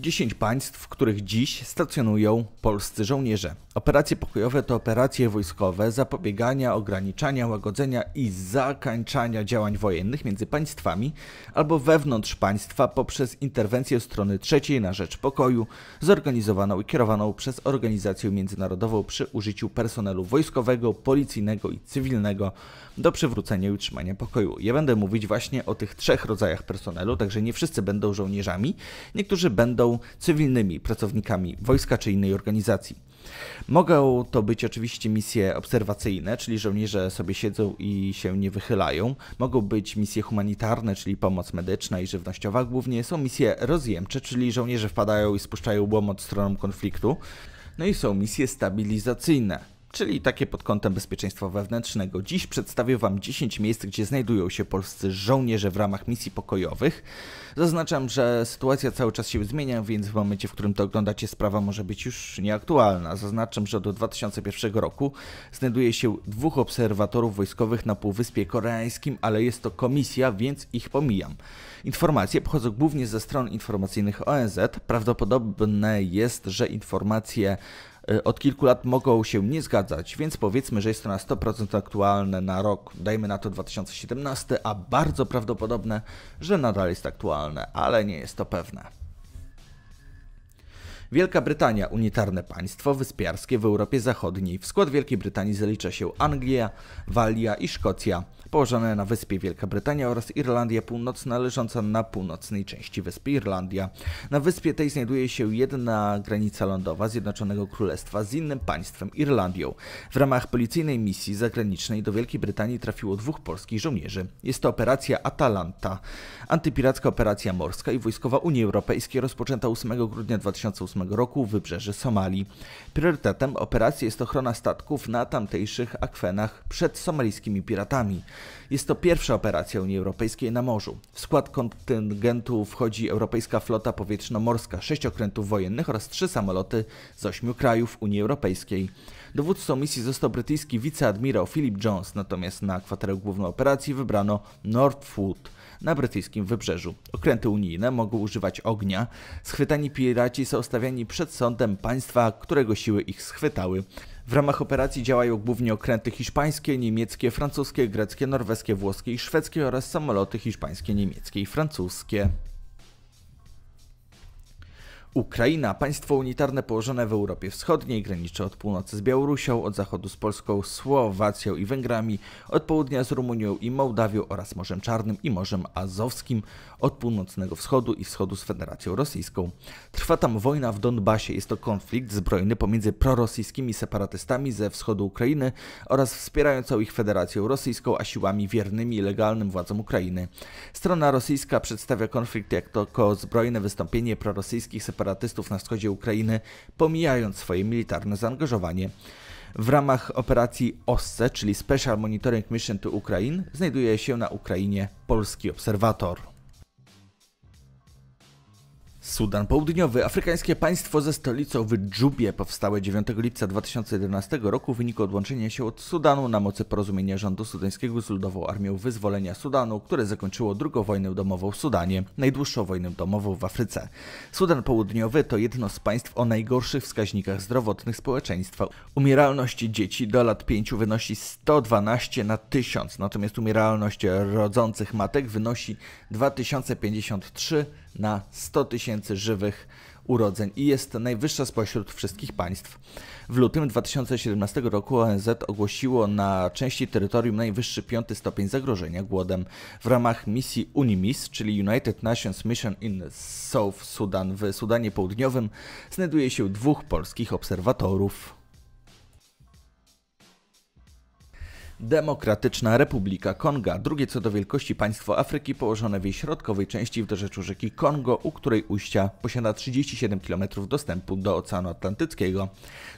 10 państw, w których dziś stacjonują polscy żołnierze. Operacje pokojowe to operacje wojskowe zapobiegania, ograniczania, łagodzenia i zakańczania działań wojennych między państwami albo wewnątrz państwa poprzez interwencję strony trzeciej na rzecz pokoju, zorganizowaną i kierowaną przez organizację międzynarodową przy użyciu personelu wojskowego, policyjnego i cywilnego do przywrócenia i utrzymania pokoju. Ja będę mówić właśnie o tych trzech rodzajach personelu, także nie wszyscy będą żołnierzami, niektórzy będą będą cywilnymi pracownikami wojska czy innej organizacji. Mogą to być oczywiście misje obserwacyjne, czyli żołnierze sobie siedzą i się nie wychylają. Mogą być misje humanitarne, czyli pomoc medyczna i żywnościowa. Głównie są misje rozjemcze, czyli żołnierze wpadają i spuszczają błąd stronom konfliktu. No i są misje stabilizacyjne, czyli takie pod kątem bezpieczeństwa wewnętrznego. Dziś przedstawię Wam 10 miejsc, gdzie znajdują się polscy żołnierze w ramach misji pokojowych. Zaznaczam, że sytuacja cały czas się zmienia, więc w momencie, w którym to oglądacie, sprawa może być już nieaktualna. Zaznaczam, że do 2001 roku znajduje się dwóch obserwatorów wojskowych na Półwyspie Koreańskim, ale jest to komisja, więc ich pomijam. Informacje pochodzą głównie ze stron informacyjnych ONZ. Prawdopodobne jest, że informacje Y, od kilku lat mogą się nie zgadzać, więc powiedzmy, że jest to na 100% aktualne na rok, dajmy na to 2017, a bardzo prawdopodobne, że nadal jest aktualne, ale nie jest to pewne. Wielka Brytania, unitarne państwo wyspiarskie w Europie Zachodniej. W skład Wielkiej Brytanii zalicza się Anglia, Walia i Szkocja położone na wyspie Wielka Brytania oraz Irlandia Północna leżąca na północnej części wyspy Irlandia. Na wyspie tej znajduje się jedna granica lądowa Zjednoczonego Królestwa z innym państwem Irlandią. W ramach policyjnej misji zagranicznej do Wielkiej Brytanii trafiło dwóch polskich żołnierzy. Jest to operacja Atalanta, antypiracka operacja morska i wojskowa Unii Europejskiej rozpoczęta 8 grudnia 2008 roku w wybrzeży Somalii. Priorytetem operacji jest ochrona statków na tamtejszych akwenach przed somalijskimi piratami. Jest to pierwsza operacja Unii Europejskiej na morzu. W skład kontyngentu wchodzi Europejska Flota Powietrzno-Morska, sześć okrętów wojennych oraz trzy samoloty z ośmiu krajów Unii Europejskiej. Dowódcą misji został brytyjski wiceadmirał Philip Jones, natomiast na kwaterę główną operacji wybrano Northwood – na brytyjskim wybrzeżu. Okręty unijne mogą używać ognia. Schwytani piraci są stawiani przed sądem państwa, którego siły ich schwytały. W ramach operacji działają głównie okręty hiszpańskie, niemieckie, francuskie, greckie, norweskie, włoskie i szwedzkie oraz samoloty hiszpańskie, niemieckie i francuskie. Ukraina, państwo unitarne położone w Europie Wschodniej, graniczy od północy z Białorusią, od zachodu z Polską, Słowacją i Węgrami, od południa z Rumunią i Mołdawią oraz Morzem Czarnym i Morzem Azowskim, od północnego wschodu i wschodu z Federacją Rosyjską. Trwa tam wojna w Donbasie, jest to konflikt zbrojny pomiędzy prorosyjskimi separatystami ze wschodu Ukrainy oraz wspierającą ich Federacją Rosyjską, a siłami wiernymi i legalnym władzom Ukrainy. Strona rosyjska przedstawia konflikt jako zbrojne wystąpienie prorosyjskich separatystów separatystów na wschodzie Ukrainy, pomijając swoje militarne zaangażowanie. W ramach operacji OSCE, czyli Special Monitoring Mission to Ukraine, znajduje się na Ukrainie polski obserwator. Sudan Południowy, afrykańskie państwo ze stolicą w Dżubie, powstałe 9 lipca 2011 roku w wyniku odłączenia się od Sudanu na mocy porozumienia rządu sudańskiego z Ludową Armią Wyzwolenia Sudanu, które zakończyło drugą wojnę domową w Sudanie, najdłuższą wojnę domową w Afryce. Sudan Południowy to jedno z państw o najgorszych wskaźnikach zdrowotnych społeczeństwa. Umieralność dzieci do lat 5 wynosi 112 na 1000, natomiast umieralność rodzących matek wynosi 2053 na 100 tysięcy tysięcy żywych urodzeń i jest najwyższa spośród wszystkich państw. W lutym 2017 roku ONZ ogłosiło na części terytorium najwyższy piąty stopień zagrożenia głodem. W ramach misji UNIMIS, czyli United Nations Mission in South Sudan w Sudanie Południowym, znajduje się dwóch polskich obserwatorów. Demokratyczna Republika Konga, drugie co do wielkości państwo Afryki położone w jej środkowej części w dorzeczu rzeki Kongo, u której ujścia posiada 37 km dostępu do Oceanu Atlantyckiego.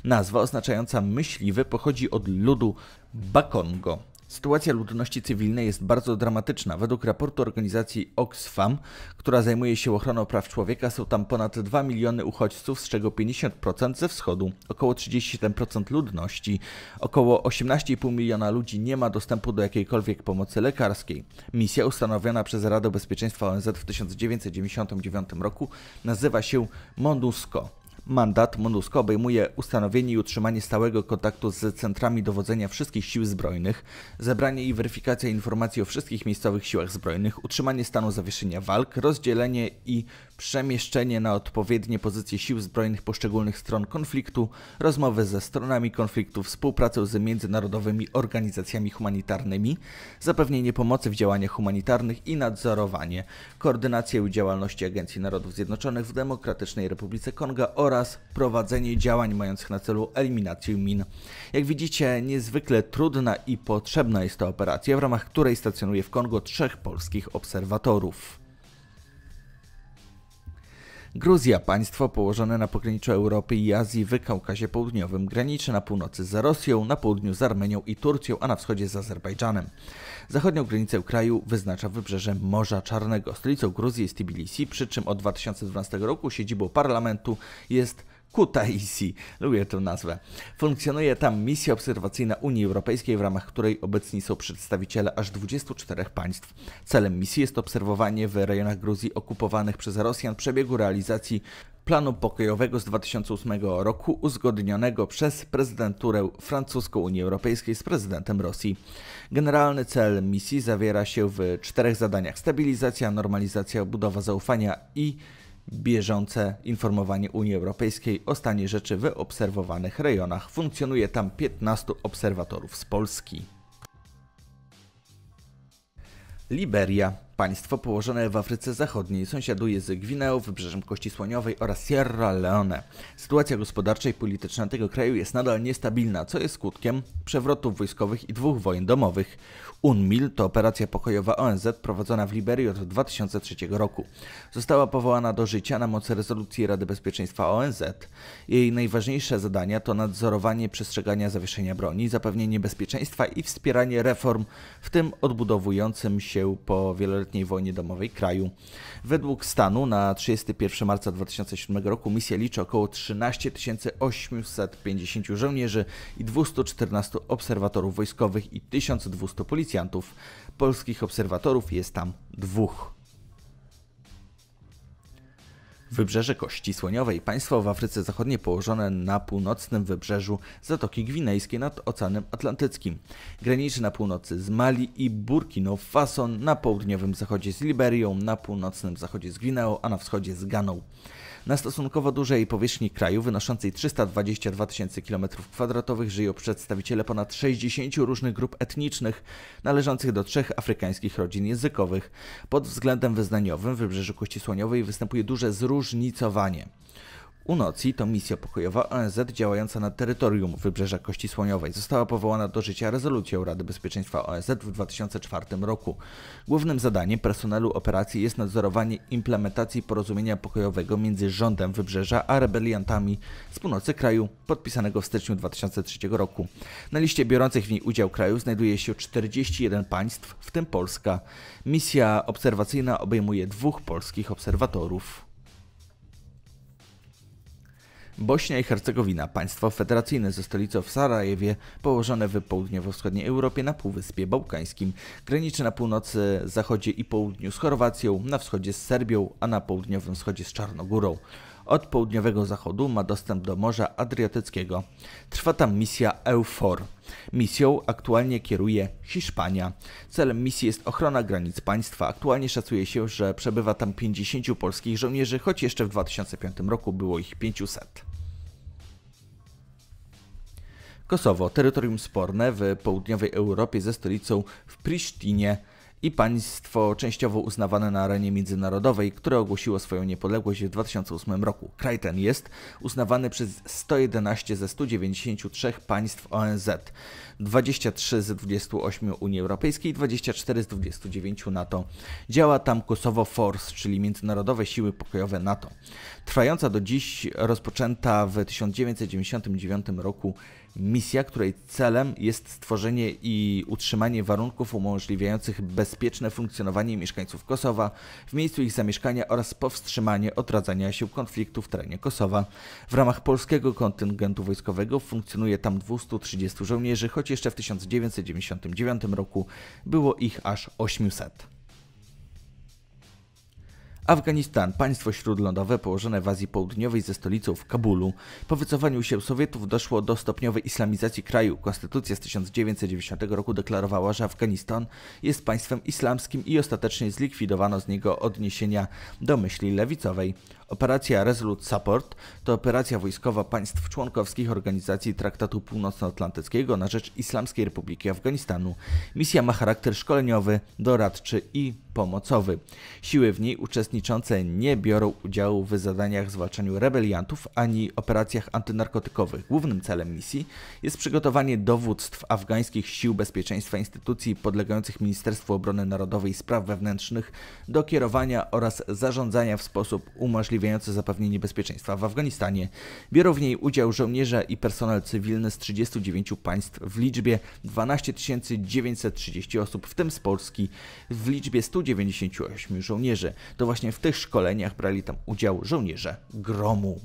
Nazwa oznaczająca myśliwy pochodzi od ludu Bakongo. Sytuacja ludności cywilnej jest bardzo dramatyczna. Według raportu organizacji Oxfam, która zajmuje się ochroną praw człowieka, są tam ponad 2 miliony uchodźców, z czego 50% ze wschodu, około 37% ludności, około 18,5 miliona ludzi nie ma dostępu do jakiejkolwiek pomocy lekarskiej. Misja ustanowiona przez Radę Bezpieczeństwa ONZ w 1999 roku nazywa się MONUSCO. Mandat MONUSCO obejmuje ustanowienie i utrzymanie stałego kontaktu z centrami dowodzenia wszystkich sił zbrojnych, zebranie i weryfikacja informacji o wszystkich miejscowych siłach zbrojnych, utrzymanie stanu zawieszenia walk, rozdzielenie i przemieszczenie na odpowiednie pozycje sił zbrojnych poszczególnych stron konfliktu, rozmowy ze stronami konfliktu, współpracę z międzynarodowymi organizacjami humanitarnymi, zapewnienie pomocy w działaniach humanitarnych i nadzorowanie, koordynację działalności Agencji Narodów Zjednoczonych w Demokratycznej Republice Konga oraz oraz prowadzenie działań mających na celu eliminację min. Jak widzicie, niezwykle trudna i potrzebna jest to operacja, w ramach której stacjonuje w Kongo trzech polskich obserwatorów. Gruzja, państwo położone na pograniczu Europy i Azji w Kaukazie Południowym, graniczy na północy z Rosją, na południu z Armenią i Turcją, a na wschodzie z Azerbejdżanem. Zachodnią granicę kraju wyznacza wybrzeże Morza Czarnego. Stolicą Gruzji jest Tbilisi, przy czym od 2012 roku siedzibą parlamentu jest Kutaisi, lubię tę nazwę. Funkcjonuje tam misja obserwacyjna Unii Europejskiej, w ramach której obecni są przedstawiciele aż 24 państw. Celem misji jest obserwowanie w rejonach Gruzji okupowanych przez Rosjan przebiegu realizacji planu pokojowego z 2008 roku uzgodnionego przez prezydenturę francuską Unii Europejskiej z prezydentem Rosji. Generalny cel misji zawiera się w czterech zadaniach: stabilizacja, normalizacja, budowa zaufania i bieżące informowanie Unii Europejskiej o stanie rzeczy w obserwowanych rejonach. Funkcjonuje tam 15 obserwatorów z Polski. Liberia. Państwo położone w Afryce Zachodniej sąsiaduje z Gwineą, Wybrzeżem Kości Słoniowej oraz Sierra Leone. Sytuacja gospodarcza i polityczna tego kraju jest nadal niestabilna, co jest skutkiem przewrotów wojskowych i dwóch wojen domowych. UNMIL to operacja pokojowa ONZ prowadzona w Liberii od 2003 roku. Została powołana do życia na mocy rezolucji Rady Bezpieczeństwa ONZ. Jej najważniejsze zadania to nadzorowanie przestrzegania zawieszenia broni, zapewnienie bezpieczeństwa i wspieranie reform, w tym odbudowującym się po wieloletnich wieloletniej wojnie domowej kraju. Według stanu na 31 marca 2007 roku misja liczy około 13 850 żołnierzy i 214 obserwatorów wojskowych i 1200 policjantów. Polskich obserwatorów jest tam dwóch. Wybrzeże Kości Słoniowej, państwo w Afryce Zachodniej położone na północnym wybrzeżu Zatoki Gwinejskiej nad Oceanem Atlantyckim. Graniczy na północy z Mali i Burkina Faso, na południowym zachodzie z Liberią, na północnym zachodzie z Gwineą, a na wschodzie z Ganą. Na stosunkowo dużej powierzchni kraju, wynoszącej 322 tysięcy km2, żyją przedstawiciele ponad 60 różnych grup etnicznych, należących do trzech afrykańskich rodzin językowych. Pod względem wyznaniowym w Wybrzeżu Kości Słoniowej występuje duże zróżnicowanie. UNOCI to misja pokojowa ONZ działająca na terytorium Wybrzeża Kości Słoniowej. Została powołana do życia rezolucją Rady Bezpieczeństwa ONZ w 2004 roku. Głównym zadaniem personelu operacji jest nadzorowanie implementacji porozumienia pokojowego między rządem Wybrzeża a rebeliantami z północy kraju, podpisanego w styczniu 2003 roku. Na liście biorących w niej udział kraju znajduje się 41 państw, w tym Polska. Misja obserwacyjna obejmuje dwóch polskich obserwatorów. Bośnia i Hercegowina, państwo federacyjne ze stolicą w Sarajewie, położone w południowo-wschodniej Europie na Półwyspie Bałkańskim. Graniczy na północy, zachodzie i południu z Chorwacją, na wschodzie z Serbią, a na południowym wschodzie z Czarnogórą. Od południowego zachodu ma dostęp do Morza Adriatyckiego. Trwa tam misja EUFOR. Misją aktualnie kieruje Hiszpania. Celem misji jest ochrona granic państwa. Aktualnie szacuje się, że przebywa tam 50 polskich żołnierzy, choć jeszcze w 2005 roku było ich 500. Kosowo, terytorium sporne w południowej Europie ze stolicą w Prisztinie i państwo częściowo uznawane na arenie międzynarodowej, które ogłosiło swoją niepodległość w 2008 roku. Kraj ten jest uznawany przez 111 ze 193 państw ONZ, 23 z 28 Unii Europejskiej, 24 z 29 NATO. Działa tam Kosovo Force, czyli Międzynarodowe Siły Pokojowe NATO. Trwająca do dziś rozpoczęta w 1999 roku misja, której celem jest stworzenie i utrzymanie warunków umożliwiających bezpieczeństwo bezpieczne funkcjonowanie mieszkańców Kosowa w miejscu ich zamieszkania oraz powstrzymanie odradzania się konfliktu w terenie Kosowa. W ramach polskiego kontyngentu wojskowego funkcjonuje tam 230 żołnierzy, choć jeszcze w 1999 roku było ich aż 800. Afganistan, państwo śródlądowe położone w Azji Południowej ze stolicą w Kabulu. Po wycofaniu się Sowietów doszło do stopniowej islamizacji kraju. Konstytucja z 1990 roku deklarowała, że Afganistan jest państwem islamskim i ostatecznie zlikwidowano z niego odniesienia do myśli lewicowej. Operacja Resolute Support to operacja wojskowa państw członkowskich Organizacji Traktatu Północnoatlantyckiego na rzecz Islamskiej Republiki Afganistanu. Misja ma charakter szkoleniowy, doradczy i pomocowy. Siły w niej uczestniczące nie biorą udziału w zadaniach zwalczaniu rebeliantów ani operacjach antynarkotykowych. Głównym celem misji jest przygotowanie dowództw afgańskich sił bezpieczeństwa instytucji podlegających Ministerstwu Obrony Narodowej i Spraw Wewnętrznych do kierowania oraz zarządzania w sposób umożliwiający umożliwiające zapewnienie bezpieczeństwa w Afganistanie. Biorą w niej udział żołnierze i personel cywilny z 39 państw w liczbie 12 930 osób, w tym z Polski w liczbie 198 żołnierzy. To właśnie w tych szkoleniach brali tam udział żołnierze Gromu.